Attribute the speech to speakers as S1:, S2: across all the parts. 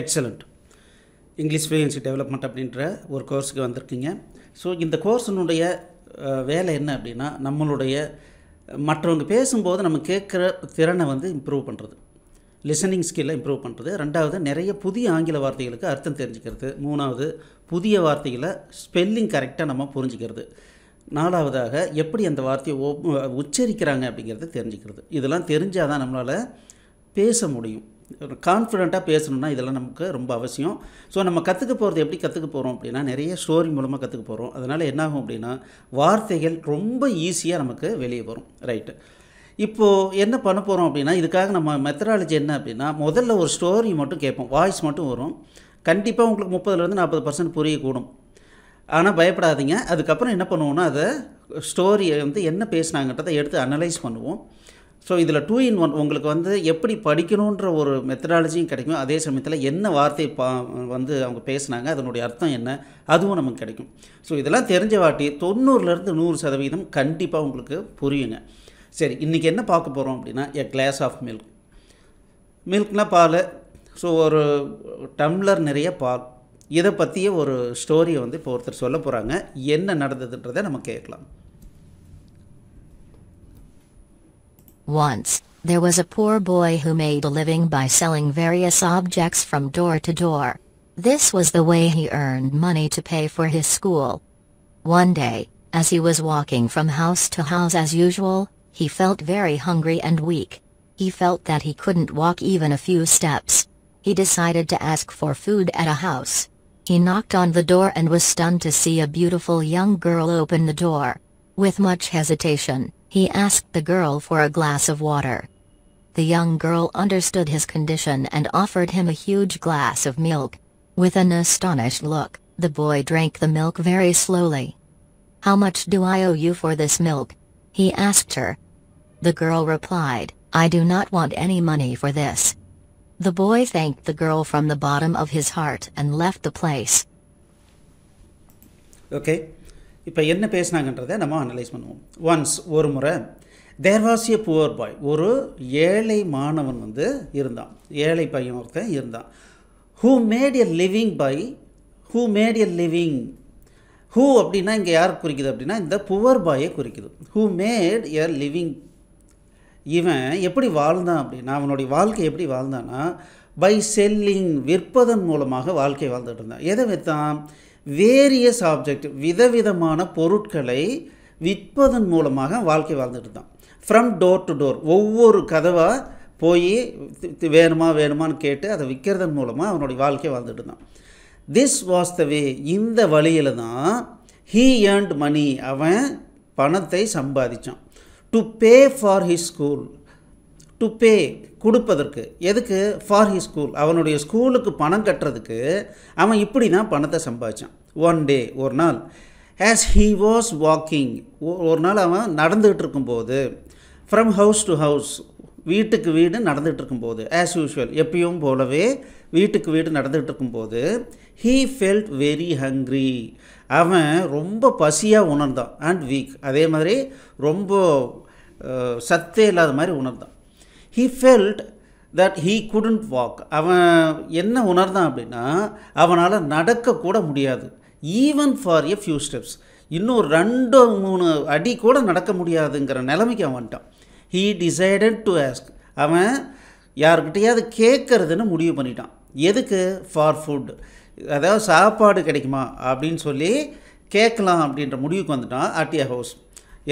S1: Excellent English fluency development அப்படின்ற ஒரு கோர்ஸுக்கு வந்திருக்கீங்க
S2: ஸோ இந்த கோர்ஸினுடைய வேலை என்ன அப்படின்னா நம்மளுடைய மற்றவங்க பேசும்போது நம்ம கேட்குற திறனை வந்து இம்ப்ரூவ் பண்ணுறது லிசனிங் ஸ்கில்லை இம்ப்ரூவ் பண்ணுறது ரெண்டாவது நிறைய புதிய ஆங்கில வார்த்தைகளுக்கு அர்த்தம் தெரிஞ்சுக்கிறது மூணாவது புதிய வார்த்தைகளை ஸ்பெல்லிங் கரெக்டாக நம்ம புரிஞ்சுக்கிறது நாலாவதாக எப்படி அந்த வார்த்தையை உச்சரிக்கிறாங்க அப்படிங்கிறத தெரிஞ்சுக்கிறது இதெல்லாம் தெரிஞ்சால் தான் நம்மளால் பேச முடியும் கான்ஃபிடெண்ட்டாக பேசணும்னா இதெல்லாம் நமக்கு ரொம்ப அவசியம் ஸோ நம்ம கற்றுக்க போகிறது எப்படி கற்றுக்க போகிறோம் அப்படின்னா நிறைய ஸ்டோரி மூலமாக கற்றுக்க போகிறோம் அதனால் என்னாகும் அப்படின்னா வார்த்தைகள் ரொம்ப ஈஸியாக நமக்கு வெளியே வரும் ரைட்டு இப்போது என்ன பண்ண போகிறோம் அப்படின்னா இதுக்காக நம்ம மெத்தடாலஜி என்ன அப்படின்னா முதல்ல ஒரு ஸ்டோரி மட்டும் கேட்போம் வாய்ஸ் மட்டும் வரும் கண்டிப்பாக உங்களுக்கு முப்பதுலேருந்து நாற்பது பர்சன்ட் புரியக்கூடும் ஆனால் பயப்படாதீங்க அதுக்கப்புறம் என்ன பண்ணுவோம்னா அதை ஸ்டோரியை வந்து என்ன பேசினாங்கன்றதை எடுத்து அனலைஸ் பண்ணுவோம் ஸோ இதில் டூ இன் ஒன் உங்களுக்கு வந்து எப்படி படிக்கணுன்ற ஒரு மெத்தடாலஜியும் கிடைக்கும் அதே சமயத்தில் என்ன வார்த்தை பா வந்து அவங்க பேசுனாங்க அதனுடைய அர்த்தம் என்ன அதுவும் நமக்கு கிடைக்கும் ஸோ இதெல்லாம் தெரிஞ்ச வாட்டி தொண்ணூறுலேருந்து நூறு சதவீதம் கண்டிப்பாக உங்களுக்கு புரியுங்க சரி இன்றைக்கி என்ன பார்க்க போகிறோம் அப்படின்னா எ கிளாஸ் ஆஃப் மில்க் மில்க்னால் பால் ஸோ ஒரு டம்ளர் நிறைய பால் இதை பற்றிய ஒரு ஸ்டோரியை வந்து இப்போ ஒருத்தர் சொல்ல போகிறாங்க என்ன நடந்ததுன்றதை நம்ம கேட்கலாம்
S1: Once, there was a poor boy who made a living by selling various objects from door to door. This was the way he earned money to pay for his school. One day, as he was walking from house to house as usual, he felt very hungry and weak. He felt that he couldn't walk even a few steps. He decided to ask for food at a house. He knocked on the door and was stunned to see a beautiful young girl open the door. With much hesitation, he asked the girl for a glass of water. The young girl understood his condition and offered him a huge glass of milk. With an astonished look, the boy drank the milk very slowly. How much do I owe you for this milk? He asked her. The girl replied, I do not want any money for this. The boy thanked the girl from the bottom of his heart and left the place.
S2: Okay, இப்போ என்ன பேசினாங்கன்றதை நம்ம analyse பண்ணுவோம் once ஒரு முறை தேர்வாசிய poor boy ஒரு ஏழை மாணவன் வந்து இருந்தான் ஏழை பையன் ஒருத்தன் இருந்தான் who made a living by who made a living who அப்படின்னா இங்கே யார் குறிக்குது அப்படின்னா இந்த புவர் பாயை குறிக்குது ஹூ மேட் எ லிவிங் இவன் எப்படி வாழ்ந்தான் அப்படின்னா அவனுடைய வாழ்க்கை எப்படி வாழ்ந்தான்னா பை செல்லிங் விற்பதன் மூலமாக வாழ்க்கை வாழ்ந்துட்டு இருந்தான் எதை வைத்தான் வேரியஸ் ஆப்ஜெக்ட் விதவிதமான பொருட்களை விற்பதன் மூலமாக வாழ்க்கை வாழ்ந்துட்டு தான் ஃப்ரம் டோர் டு டோர் ஒவ்வொரு கதவாக போய் வேணுமா வேணுமான்னு கேட்டு அதை விற்கிறதன் மூலமாக அவனுடைய வாழ்க்கையை வாழ்ந்துட்டு தான் திஸ் வாஸ் த வே இந்த வழியில் தான் ஹீ ஏர்ன்ட் மணி அவன் பணத்தை சம்பாதித்தான் to pay for his school to pay கொடுப்பதற்கு எதுக்கு ஃபார் ஹி ஸ்கூல் அவனுடைய ஸ்கூலுக்கு பணம் கட்டுறதுக்கு அவன் இப்படி தான் பணத்தை சம்பாதிச்சான் ஒன் டே ஒரு நாள் ஆஸ் ஹீ வாஸ் வாக்கிங் ஒரு நாள் அவன் நடந்துகிட்டு இருக்கும்போது ஃப்ரம் ஹவுஸ் டு ஹவுஸ் வீட்டுக்கு வீடு நடந்துகிட்டு இருக்கும்போது ஆஸ் யூஷுவல் எப்பயும் போலவே வீட்டுக்கு வீடு நடந்துகிட்டு இருக்கும்போது ஹீ ஃபெல்ட் வெரி ஹங்க்ரி அவன் ரொம்ப பசியாக உணர்ந்தான் அண்ட் வீக் அதே மாதிரி ரொம்ப சத்தே இல்லாத மாதிரி உணர்ந்தான் he felt that he couldn't walk அவன் என்ன உணர்ந்தான் அப்படின்னா அவனால் நடக்கக்கூட முடியாது even for a few steps இன்னும் ரெண்டு மூணு அடி கூட நடக்க முடியாதுங்கிற நிலைமைக்கு அவன் வந்துட்டான் ஹீ டிசைடட் டு ஆஸ்க் அவன் யாருக்கிட்டையாவது கேட்குறதுன்னு முடிவு பண்ணிட்டான் எதுக்கு ஃபார் ஃபுட் அதாவது சாப்பாடு கிடைக்குமா அப்படின்னு சொல்லி கேட்கலாம் அப்படின்ற முடிவுக்கு வந்துட்டான் ஆர்டியா ஹவுஸ்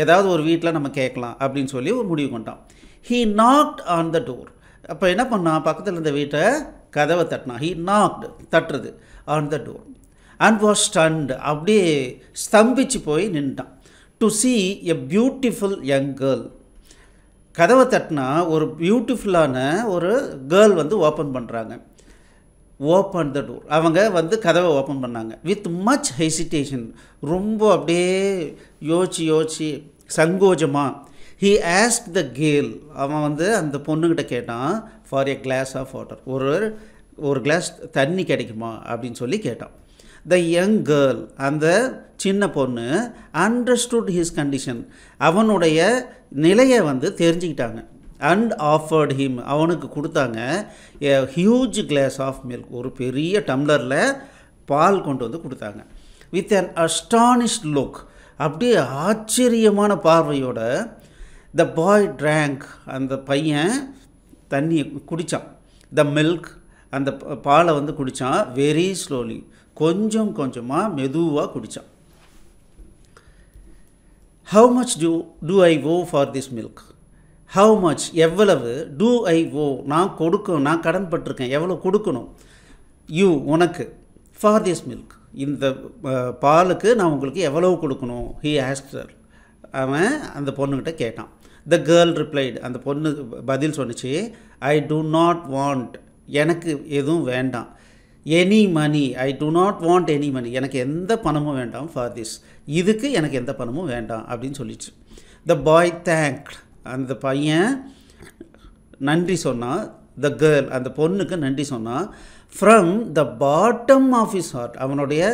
S2: ஏதாவது ஒரு வீட்டில் நம்ம கேட்கலாம் அப்படின்னு சொல்லி ஒரு முடிவு கொண்டான் he knocked on the door அப்போ என்ன பண்ணான் பக்கத்தில் இருந்த வீட்டை கதவை தட்டினான் ஹீ நாக்டு தட்டுறது on the door and was stunned அப்படியே ஸ்தம்பிச்சு போய் நின்றான் to see a beautiful young girl கதவை தட்டினா ஒரு பியூட்டிஃபுல்லான ஒரு கேர்ள் வந்து ஓப்பன் பண்ணுறாங்க ஓப்பன் த டோர் அவங்க வந்து கதவை ஓப்பன் பண்ணாங்க வித் மச் ஹெசிடேஷன் ரொம்ப அப்படியே யோசி யோசிச்சு சங்கோஜமாக ஹீ ஆஸ்க் த கேல் அவன் வந்து அந்த பொண்ணுக்கிட்ட கேட்டான் for a glass of water ஒரு ஒரு கிளாஸ் தண்ணி கிடைக்குமா அப்படின்னு சொல்லி கேட்டான் த யங் கேர்ள் அந்த சின்ன பொண்ணு அண்டர்ஸ்டுட் ஹிஸ் கண்டிஷன் அவனுடைய நிலையை வந்து தெரிஞ்சுக்கிட்டாங்க அண்ட் ஆஃபர்ட் ஹிம் அவனுக்கு கொடுத்தாங்க a huge glass of milk ஒரு பெரிய டம்ளரில் பால் கொண்டு வந்து கொடுத்தாங்க வித் அன் அஸ்டானிஷ்ட் லுக் அப்படியே ஆச்சரியமான பார்வையோட த பாய் ட்ராங்க் அந்த பையன் தண்ணியை குடித்தான் த மில்க் அந்த பாலை வந்து குடித்தான் வெரி ஸ்லோலி கொஞ்சம் கொஞ்சமாக மெதுவாக குடித்தான் how much do do I owe for this milk how much எவ்வளவு டூ ஐ ஓ நான் கொடுக்கணும் நான் கடன் பட்டிருக்கேன் எவ்வளோ கொடுக்கணும் யூ உனக்கு ஃபார் திஸ் மில்க் இந்த பாலுக்கு நான் உங்களுக்கு எவ்வளவு கொடுக்கணும் ஹீ ஆஸ்டர் அவன் அந்த பொண்ணுக்கிட்ட கேட்டான் த கேர்ள் ரிப்ளைடு அந்த பொண்ணு பதில் சொன்னிச்சு ஐ டு நாட் வாண்ட் எனக்கு எதுவும் வேண்டாம் any money I do not want any money எனக்கு எந்த பணமும் வேண்டாம் ஃபார் திஸ் இதுக்கு எனக்கு எந்த பணமும் வேண்டாம் அப்படின்னு சொல்லிச்சு த பாய் தேங்க் அந்த பையன் நன்றி சொன்னான் த கேர்ள் அந்த பொண்ணுக்கு நன்றி சொன்னான் from the bottom of his heart அவனுடைய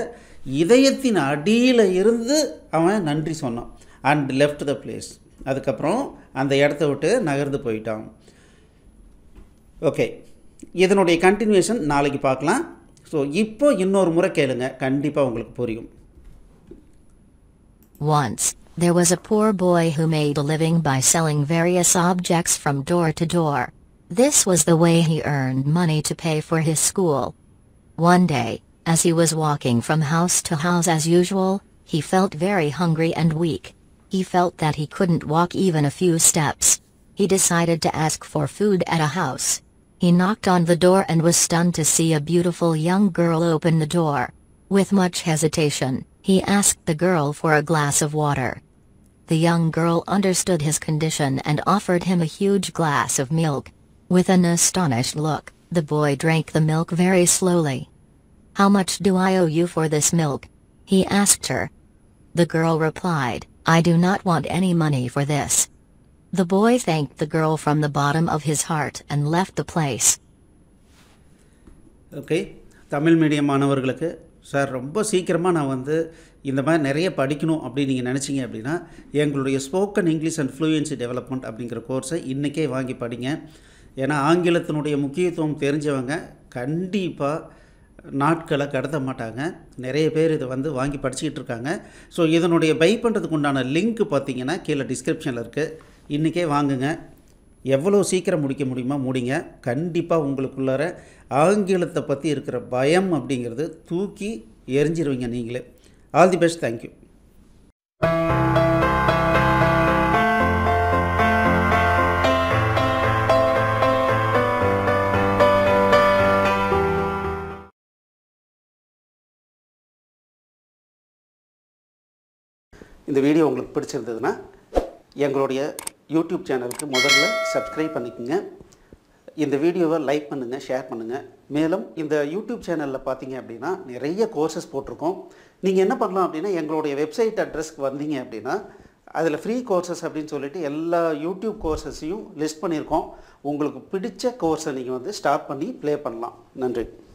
S2: இதயத்தின் அடியில் இருந்து அவன் நன்றி சொன்னான் அண்ட் லெஃப்ட் த பிளேஸ் அதுக்கப்புறம் அந்த இடத்த விட்டு நகர்ந்து போயிட்டான் ஓகே இதனுடைய கண்டினியூஷன் நாளைக்கு பார்க்கலாம் ஸோ இப்போ இன்னொரு முறை கேளுங்க கண்டிப்பாக உங்களுக்கு புரியும்
S1: Once, there was a poor boy who made a living by selling various objects from door to door. This was the way he earned money to pay for his school. One day, as he was walking from house to house as usual, he felt very hungry and weak. He felt that he couldn't walk even a few steps. He decided to ask for food at a house. He knocked on the door and was stunned to see a beautiful young girl open the door. With much hesitation, he asked the girl for a glass of water. The young girl understood his condition and offered him a huge glass of milk. With an astonished look, the boy drank the milk very slowly. How much do I owe you for this milk? He asked her. The girl replied, I do not want any money for this. The boy thanked the girl from the bottom of his heart and left the place.
S2: Okay Tamil medium மாணவர்களுக்கு sir ரொம்ப சீக்கிரமாக நான் வந்து இந்த மாதிரி நிறைய படிக்கணும் அப்படின்னு நீங்கள் நினச்சிங்க அப்படின்னா எங்களுடைய spoken English and fluency development அப்படிங்கிற கோர்ஸை இன்றைக்கே வாங்கி படிங்க ஏன்னா ஆங்கிலத்தினுடைய முக்கியத்துவம் தெரிஞ்சவங்க கண்டிப்பாக நாட்களை கடத்த மாட்டாங்க நிறைய பேர் இதை வந்து வாங்கி படிச்சுக்கிட்டு இருக்காங்க ஸோ இதனுடைய பை பண்ணுறதுக்கு உண்டான லிங்க் பார்த்திங்கன்னா கீழே டிஸ்கிரிப்ஷனில் இருக்குது இன்றைக்கே வாங்குங்க எவ்வளோ சீக்கிரம் முடிக்க முடியுமா முடிங்க கண்டிப்பாக உங்களுக்குள்ளார ஆங்கிலத்தை பற்றி இருக்கிற பயம் அப்படிங்கிறது தூக்கி எரிஞ்சிருவீங்க நீங்களே ஆல் தி பெஸ்ட் தேங்க்யூ
S1: இந்த வீடியோ உங்களுக்கு பிடிச்சிருந்ததுன்னா எங்களுடைய யூடியூப் சேனலுக்கு
S2: முதல்ல சப்ஸ்கிரைப் பண்ணிக்கோங்க இந்த வீடியோவை லைக் பண்ணுங்கள் ஷேர் பண்ணுங்கள் மேலும் இந்த யூடியூப் சேனலில் பார்த்தீங்க அப்படின்னா நிறைய கோர்சஸ் போட்டிருக்கோம் நீங்கள் என்ன பண்ணலாம் அப்படின்னா எங்களுடைய வெப்சைட் அட்ரஸ்க்கு வந்தீங்க அப்படின்னா அதில் ஃப்ரீ கோர்சஸ் அப்படின்னு சொல்லிட்டு எல்லா யூடியூப் கோர்சஸையும் லிஸ்ட் பண்ணியிருக்கோம் உங்களுக்கு பிடித்த கோர்ஸை நீங்கள் வந்து ஸ்டார்ட் பண்ணி ப்ளே பண்ணலாம்
S1: நன்றி